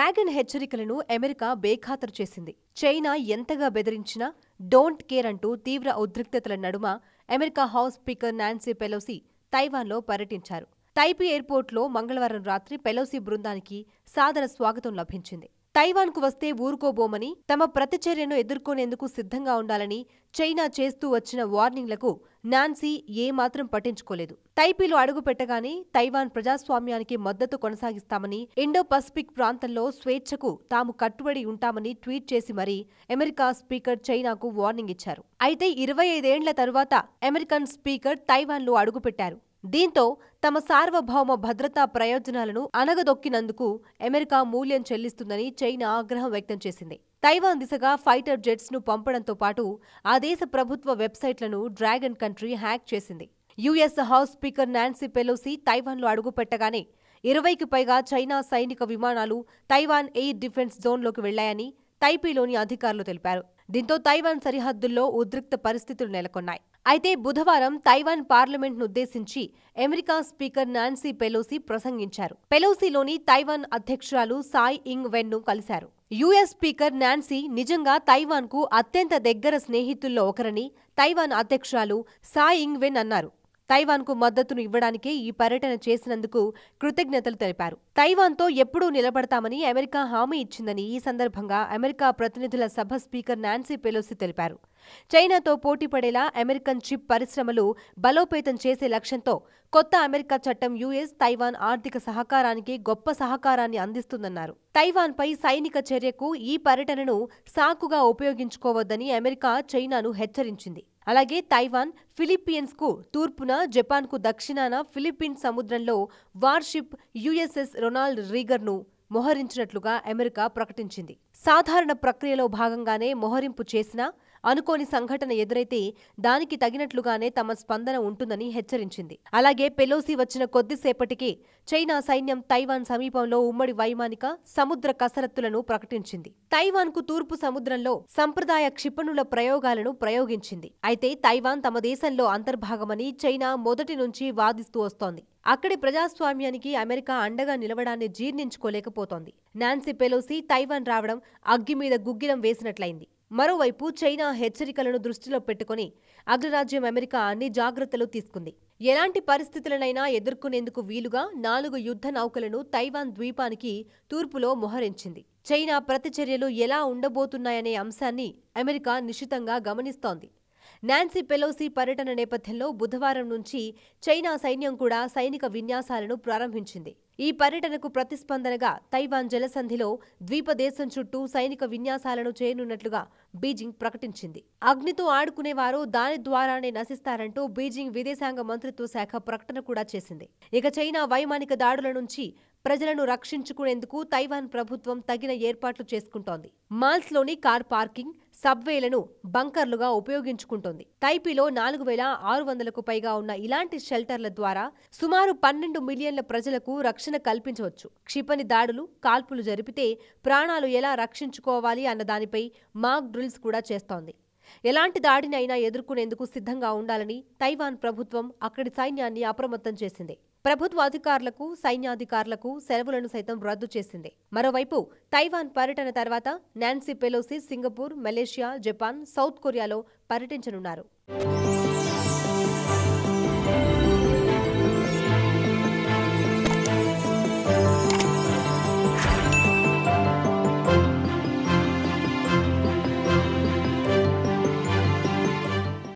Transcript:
dragon హెచ్చరికలను America బేఖాతరు చేసింది China ఎంతగా బెదిరించినా డోంట్ కేర్ అంటూ తీవ్ర ఉద్రిక్తతల నడుమ America house speaker Nancy Pelosi తైవాన్లో పర్యటించారు తైపీ ఎయిర్పోర్ట్లో మంగళవారం రాత్రి పెలోసి బృందానికి సాదర స్వాగతం లభించింది తైవాన్కు వస్తే ఊరుకోబోమని తమ ప్రతిచర్యను ఎదుర్కొనేందుకు సిద్ధంగా ఉండాలని చైనా చేస్తూ వచ్చిన వార్నింగ్లకు నాన్సీ ఏమాత్రం పట్టించుకోలేదు తైపీలో అడుగు పెట్టగానే తైవాన్ ప్రజాస్వామ్యానికి మద్దతు కొనసాగిస్తామని ఇండో పసిఫిక్ ప్రాంతంలో స్వేచ్ఛకు తాము కట్టుబడి ఉంటామని ట్వీట్ చేసి మరీ అమెరికా స్పీకర్ చైనాకు వార్నింగ్ ఇచ్చారు అయితే ఇరవై ఐదేండ్ల తరువాత అమెరికన్ స్పీకర్ తైవాన్లో అడుగుపెట్టారు దీంతో తమ సార్వభౌమ భద్రతా ప్రయోజనాలను అనగదొక్కినందుకు అమెరికా మూల్యం చెల్లిస్తుందని చైనా ఆగ్రహం వ్యక్తం చేసింది తైవాన్ దిశగా ఫైటర్ జెట్స్ ను పంపడంతో పాటు ఆ దేశ ప్రభుత్వ వెబ్సైట్లను డ్రాగన్ కంట్రీ హ్యాక్ చేసింది US house speaker Nancy Pelosi తైవాన్లో అడుగుపెట్టగానే ఇరవైకి పైగా చైనా సైనిక విమానాలు తైవాన్ ఎయిర్ డిఫెన్స్ జోన్లోకి వెళ్లాయని తైపీలోని అధికారులు తెలిపారు దీంతో తైవాన్ సరిహద్దుల్లో ఉద్రిక్త పరిస్థితులు నెలకొన్నాయి అయితే బుధవారం తైవాన్ పార్లమెంట్ను ఉద్దేశించి అమెరికా స్పీకర్ నాన్సీ పెలోసి ప్రసంగించారు పెలోసిలోని తైవాన్ అధ్యక్షురాలు సాయ్ ఇంగ్ వెన్ను కలిశారు యుఎస్ స్పీకర్ నాన్సీ నిజంగా తైవాన్కు అత్యంత దగ్గర స్నేహితుల్లో ఒకరని తైవాన్ అధ్యక్షురాలు సాయింగ్ ఇంగ్వెన్ అన్నారు తైవాన్కు మద్దతును ఇవ్వడానికే ఈ పర్యటన చేసినందుకు కృతజ్ఞతలు తెలిపారు తైవాన్తో ఎప్పుడూ నిలబడతామని అమెరికా హామీ ఇచ్చిందని ఈ సందర్భంగా అమెరికా ప్రతినిధుల సభ స్పీకర్ నాన్సీ పెలోసి తెలిపారు చైనాతో పోటీపడేలా అమెరికన్ చిప్ పరిశ్రమలు బలోపేతం చేసే లక్ష్యంతో కొత్త అమెరికా చట్టం యుఎస్ తైవాన్ ఆర్థిక సహకారానికి గొప్ప సహకారాన్ని అందిస్తుందన్నారు తైవాన్పై సైనిక చర్యకు ఈ పర్యటనను సాకుగా ఉపయోగించుకోవద్దని అమెరికా చైనాను హెచ్చరించింది అలాగే తైవాన్ ఫిలిప్పీన్స్కు తూర్పున జపాన్కు దక్షిణాన ఫిలిప్పీన్స్ సముద్రంలో వార్షిప్ యుఎస్ఎస్ రొనాల్డ్ రీగర్ను మొహరించినట్లుగా అమెరికా ప్రకటించింది సాధారణ ప్రక్రియలో భాగంగానే మొహరింపు చేసినా అనుకోని సంఘటన ఎదురైతే దానికి తగినట్లుగానే తమ స్పందన ఉంటుందని హెచ్చరించింది అలాగే పెలోసి వచ్చిన కొద్దిసేపటికే చైనా సైన్యం తైవాన్ సమీపంలో ఉమ్మడి వైమానిక సముద్ర కసరత్తులను ప్రకటించింది తైవాన్ కు తూర్పు సముద్రంలో సంప్రదాయ క్షిపణుల ప్రయోగాలను ప్రయోగించింది అయితే తైవాన్ తమ దేశంలో అంతర్భాగమని చైనా మొదటి నుంచి వాదిస్తూ వస్తోంది అక్కడి ప్రజాస్వామ్యానికి అమెరికా అండగా నిలవడాన్ని జీర్ణించుకోలేకపోతోంది నాన్సీ పెలోసి తైవాన్ రావడం అగ్గిమీద గుగ్గిలం వేసినట్లయింది మరోవైపు చైనా హెచ్చరికలను దృష్టిలో పెట్టుకుని అగ్రరాజ్యం అమెరికా అన్ని జాగ్రత్తలు తీసుకుంది ఎలాంటి పరిస్థితులనైనా ఎదుర్కొనేందుకు వీలుగా నాలుగు యుద్ధ నౌకలను తైవాన్ ద్వీపానికి తూర్పులో మొహరించింది చైనా ప్రతిచర్యలు ఎలా ఉండబోతున్నాయనే అంశాన్ని అమెరికా నిశితంగా గమనిస్తోంది నాన్సీ పెలోసి పర్యటన నేపథ్యంలో బుధవారం నుంచి చైనా సైన్యం కూడా సైనిక విన్యాసాలను ప్రారంభించింది ఈ పర్యటనకు ప్రతిస్పందనగా తైవాన్ జలసంధిలో ద్వీపదేశం చుట్టూ సైనిక విన్యాసాలను చేయనున్నట్లుగా బీజింగ్ ప్రకటించింది అగ్నితో ఆడుకునేవారు దాని ద్వారానే నశిస్తారంటూ బీజింగ్ విదేశాంగ మంత్రిత్వ శాఖ ప్రకటన కూడా చేసింది ఇక చైనా వైమానిక దాడుల నుంచి ప్రజలను రక్షించుకునేందుకు తైవాన్ ప్రభుత్వం తగిన ఏర్పాట్లు చేసుకుంటోంది మాల్స్లోని కార్ పార్కింగ్ సబ్వేలను బంకర్లుగా ఉపయోగించుకుంటోంది తైపీలో నాలుగు వేల ఆరు వందలకు పైగా ఉన్న ఇలాంటి షెల్టర్ల ద్వారా సుమారు పన్నెండు మిలియన్ల ప్రజలకు రక్షణ కల్పించవచ్చు క్షిపణి దాడులు కాల్పులు జరిపితే ప్రాణాలు ఎలా రక్షించుకోవాలి అన్న దానిపై మాక్ డ్రిల్స్ కూడా చేస్తోంది ఎలాంటి దాడినైనా ఎదుర్కొనేందుకు సిద్ధంగా ఉండాలని తైవాన్ ప్రభుత్వం అక్కడి సైన్యాన్ని అప్రమత్తం చేసింది ప్రభుత్వ అధికారులకు సైన్యాధికారులకు సెలవులను సైతం రద్దు చేసింది మరోవైపు తైవాన్ పర్యటన తర్వాత Nancy Pelosi Singapore Malaysia Japan south కొరియాలో పర్యటించనున్నారు